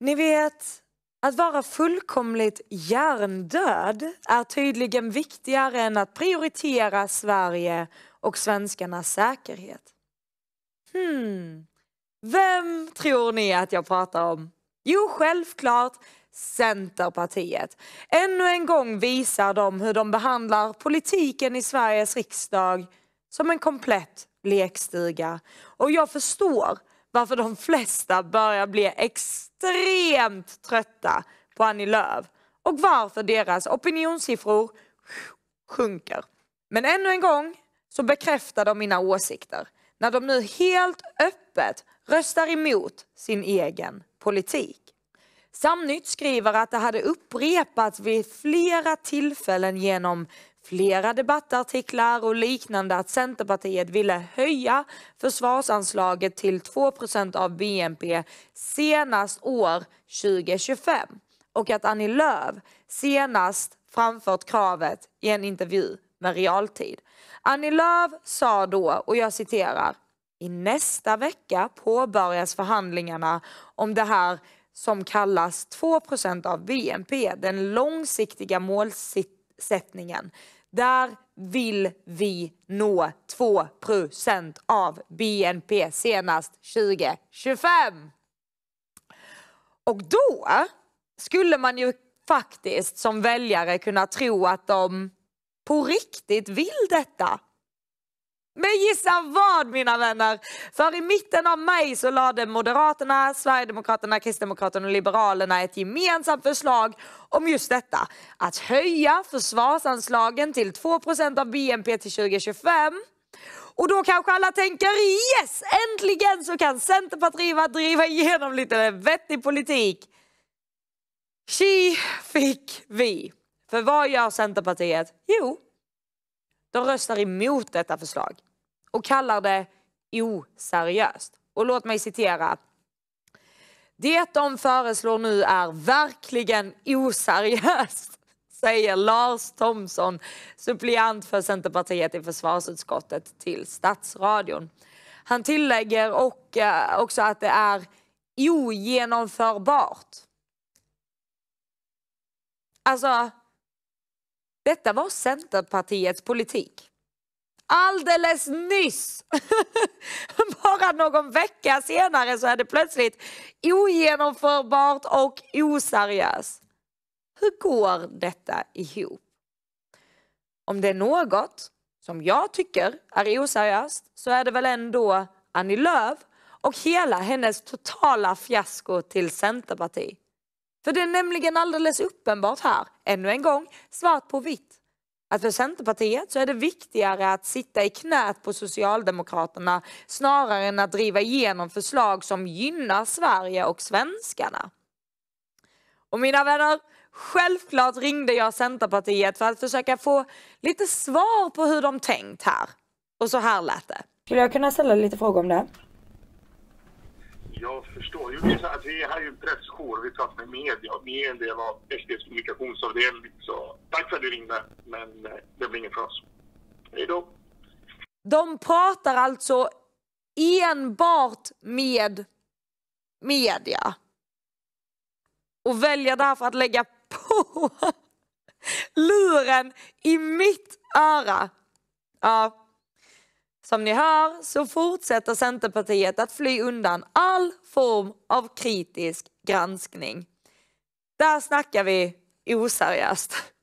Ni vet, att vara fullkomligt hjärndöd är tydligen viktigare än att prioritera Sverige och svenskarnas säkerhet. Hmm, vem tror ni att jag pratar om? Jo, självklart Centerpartiet. Ännu en gång visar de hur de behandlar politiken i Sveriges riksdag som en komplett lekstuga. Och jag förstår varför de flesta börjar bli extremt trötta på Annie Lööf och varför deras opinionssiffror sjunker. Men ännu en gång så bekräftar de mina åsikter när de nu helt öppet röstar emot sin egen politik. Samnytt skriver att det hade upprepats vid flera tillfällen genom flera debattartiklar och liknande att Centerpartiet ville höja försvarsanslaget till 2 av BNP senast år 2025 och att Annie Lööf senast framfört kravet i en intervju med realtid. Annie Lööf sa då, och jag citerar, i nästa vecka påbörjas förhandlingarna om det här som kallas 2 av BNP, den långsiktiga målsättningen där vill vi nå 2 av BNP senast 2025. Och då skulle man ju faktiskt som väljare kunna tro att de på riktigt vill detta. Men gissa vad mina vänner! För i mitten av maj så lade Moderaterna, Sverigedemokraterna, Kristdemokraterna och Liberalerna ett gemensamt förslag om just detta. Att höja försvarsanslagen till 2 av BNP till 2025. Och då kanske alla tänker yes, äntligen så kan Centerpartiet driva igenom lite vettig politik. Tji fick vi. För vad gör Centerpartiet? Jo, de röstar emot detta förslag och kallar det oseriöst. Och låt mig citera. Det de föreslår nu är verkligen oseriöst, säger Lars Thomsson, suppleant för Centerpartiet i försvarsutskottet till statsradion. Han tillägger och, eh, också att det är ogenomförbart. Alltså, detta var Centerpartiets politik alldeles nyss. Bara någon vecka senare så är det plötsligt ogenomförbart och oseriöst. Hur går detta ihop? Om det är något som jag tycker är oseriöst så är det väl ändå Annie Lööf och hela hennes totala fiasko till Centerparti. För det är nämligen alldeles uppenbart här, ännu en gång, svart på vitt att för Centerpartiet så är det viktigare att sitta i knät på Socialdemokraterna snarare än att driva igenom förslag som gynnar Sverige och svenskarna. Och mina vänner, självklart ringde jag Centerpartiet för att försöka få lite svar på hur de tänkt här. Och så här lät det. Skulle jag kunna ställa lite frågor om det? Jag förstår. Jo, det så att vi har ju en pressjour, vi pratar med media och media är en del av SDs kommunikationsavdelning. Så tack när du ringde, men eh, det blir inget för oss. Hej De pratar alltså enbart med media och väljer därför att lägga på luren i mitt öra. Ja. Som ni hör så fortsätter Centerpartiet att fly undan all form av kritisk granskning. Där snackar vi oseriöst.